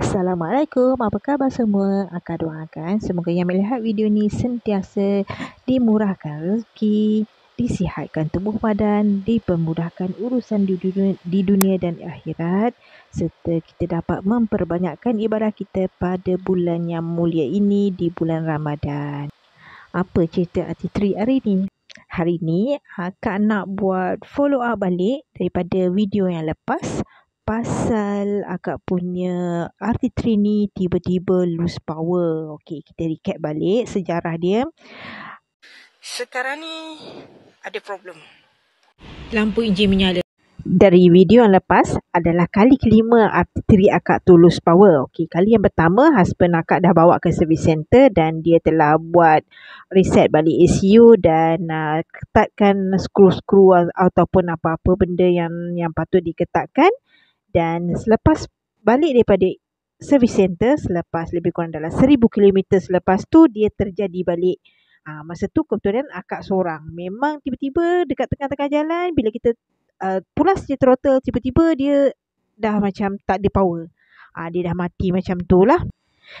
Assalamualaikum, apa khabar semua? Akak doakan semoga yang melihat video ni sentiasa dimurahkan rezeki, disihatkan tubuh badan, dipermudahkan urusan di dunia, di dunia dan akhirat serta kita dapat memperbanyakkan ibadah kita pada bulan yang mulia ini di bulan Ramadan. Apa cerita Ati Tri hari ini? Hari ini, akak nak buat follow up balik daripada video yang lepas pasal akak punya arti trini tiba-tiba lose power. Okey, kita recap balik sejarah dia. Sekarang ni ada problem. Lampu enjin menyala. Dari video yang lepas adalah kali kelima arteri akak tu lose power. Okay, kali yang pertama husband akak dah bawa ke service center dan dia telah buat reset balik ECU dan uh, ketatkan skru-skru ataupun apa-apa benda yang yang patut diketatkan. Dan selepas balik daripada service center selepas lebih kurang dalam seribu kilometer selepas tu dia terjadi balik. Ah ha, masa tu kebetulan akak seorang. Memang tiba-tiba dekat tengah-tengah jalan bila kita uh, pulas je throttle tiba-tiba dia dah macam tak ada power. Ah ha, dia dah mati macam tu lah.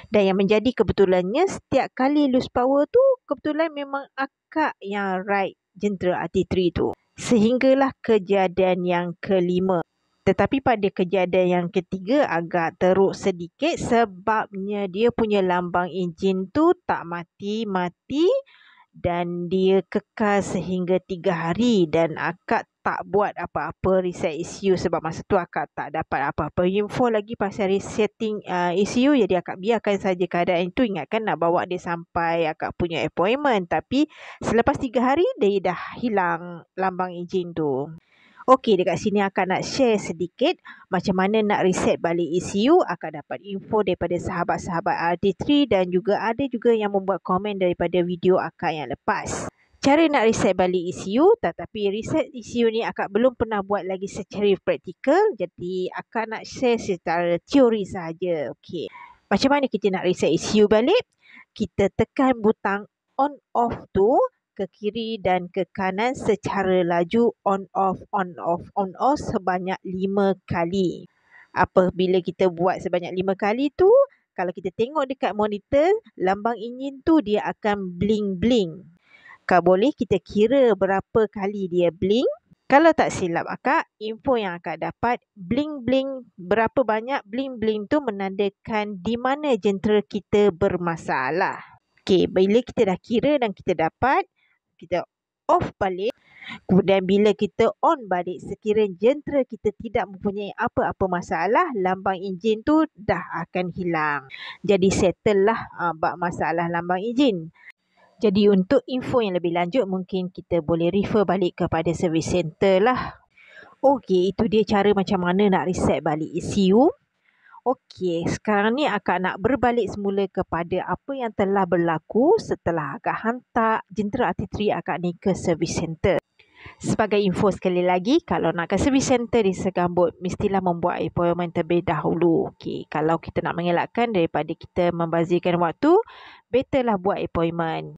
Dan yang menjadi kebetulannya setiap kali lose power tu kebetulan memang akak yang ride jentera RT3 tu. Sehinggalah kejadian yang kelima. Tetapi pada kejadian yang ketiga agak teruk sedikit sebabnya dia punya lambang enjin tu tak mati-mati dan dia kekal sehingga tiga hari dan akak tak buat apa-apa reset ECU sebab masa tu akak tak dapat apa-apa info lagi pasal resetting uh, ECU jadi akak biarkan saja keadaan itu ingatkan nak bawa dia sampai akak punya appointment tapi selepas tiga hari dia dah hilang lambang enjin tu. Okey, dekat sini akan nak share sedikit macam mana nak reset balik ECU. Akan dapat info daripada sahabat-sahabat RD3 dan juga ada juga yang membuat komen daripada video akak yang lepas. Cara nak reset balik ECU, tetapi reset ECU ni akak belum pernah buat lagi secara praktikal. Jadi, akak nak share secara teori sahaja. Okey. Macam mana kita nak reset ECU balik? Kita tekan butang on off tu ke kiri dan ke kanan secara laju on off on off on off sebanyak 5 kali. Apabila kita buat sebanyak 5 kali tu, kalau kita tengok dekat monitor, lambang ingin tu dia akan bling bling. Kalau boleh kita kira berapa kali dia bling. Kalau tak silap akak, info yang akak dapat bling bling berapa banyak bling bling tu menandakan di mana jentera kita bermasalah. Okey, bila kita dah kira dan kita dapat, kita off balik kemudian bila kita on balik sekiranya jentera kita tidak mempunyai apa-apa masalah lambang enjin tu dah akan hilang jadi settle lah uh, ah, masalah lambang enjin jadi untuk info yang lebih lanjut mungkin kita boleh refer balik kepada service center lah Okey, itu dia cara macam mana nak reset balik ECU. Okey, sekarang ni akak nak berbalik semula kepada apa yang telah berlaku setelah akak hantar jentera artiteri akak ni ke service center. Sebagai info sekali lagi, kalau nak ke service center di Segambut, mestilah membuat appointment terlebih dahulu. Okey, kalau kita nak mengelakkan daripada kita membazirkan waktu, betterlah buat appointment.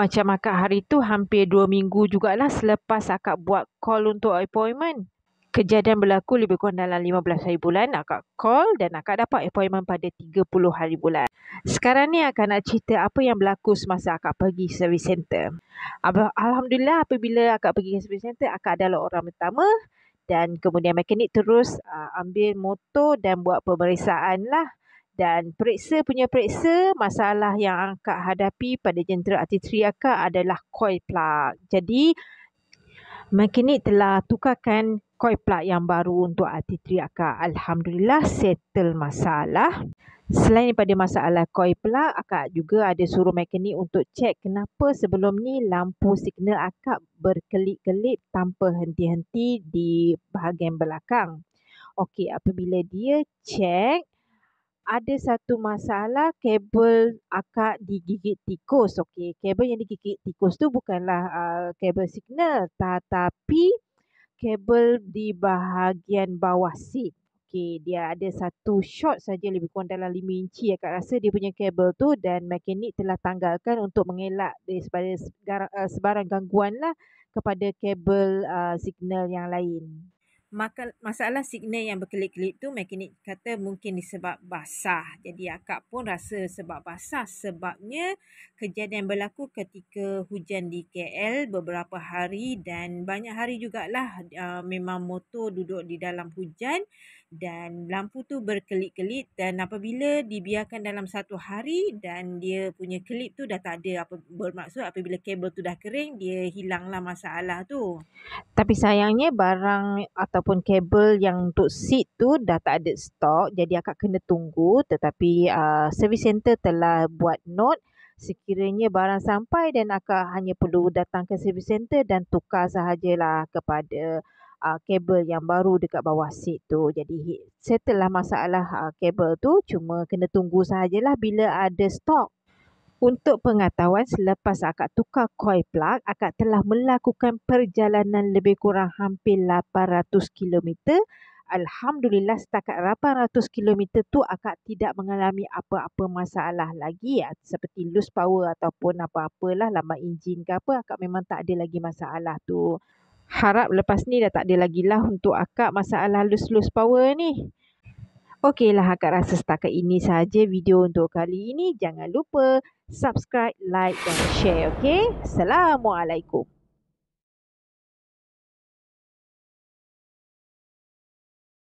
Macam akak hari tu hampir 2 minggu jugalah selepas akak buat call untuk appointment kejadian berlaku lebih kurang dalam 15 hari bulan, akak call dan akak dapat appointment pada 30 hari bulan. Sekarang ni akak nak cerita apa yang berlaku semasa akak pergi service center. Alhamdulillah apabila akak pergi ke service center, akak adalah orang pertama dan kemudian mekanik terus uh, ambil motor dan buat pemeriksaan lah. Dan periksa punya periksa, masalah yang akak hadapi pada jentera artiteri akak adalah coil plug. Jadi, mekanik telah tukarkan koi plug yang baru untuk Ati Triaka. Alhamdulillah settle masalah. Selain daripada masalah koi plug, akak juga ada suruh mekanik untuk cek kenapa sebelum ni lampu signal akak berkelip-kelip tanpa henti-henti di bahagian belakang. Okey, apabila dia cek, ada satu masalah kabel akak digigit tikus. Okey, kabel yang digigit tikus tu bukanlah uh, kabel signal tetapi ta- kabel di bahagian bawah seat. okay dia ada satu short saja lebih kurang dalam 5 inci akak rasa dia punya kabel tu dan mekanik telah tanggalkan untuk mengelak daripada eh, sebarang gangguan lah kepada kabel uh, signal yang lain. Maka, masalah signal yang berkelip-kelip tu mekanik kata mungkin disebab basah. Jadi akak pun rasa sebab basah sebabnya kejadian berlaku ketika hujan di KL beberapa hari dan banyak hari jugalah uh, memang motor duduk di dalam hujan dan lampu tu berkelip-kelip dan apabila dibiarkan dalam satu hari dan dia punya kelip tu dah tak ada apa bermaksud apabila kabel tu dah kering dia hilanglah masalah tu. Tapi sayangnya barang ataupun kabel yang untuk seat tu dah tak ada stok jadi akak kena tunggu tetapi uh, service center telah buat note sekiranya barang sampai dan akak hanya perlu datang ke service center dan tukar sahajalah kepada uh, kabel yang baru dekat bawah seat tu. Jadi settle lah masalah uh, kabel tu. Cuma kena tunggu sahajalah bila ada stok. Untuk pengetahuan, selepas akak tukar koi plug, akak telah melakukan perjalanan lebih kurang hampir 800 km. Alhamdulillah setakat 800 km tu akak tidak mengalami apa-apa masalah lagi ya seperti lose power ataupun apa-apalah lambat enjin ke apa akak memang tak ada lagi masalah tu. Harap lepas ni dah tak ada lagi lah untuk akak masalah lose-lose power ni. Okey lah, akak rasa setakat ini saja video untuk kali ini. Jangan lupa subscribe, like dan share okey. Assalamualaikum.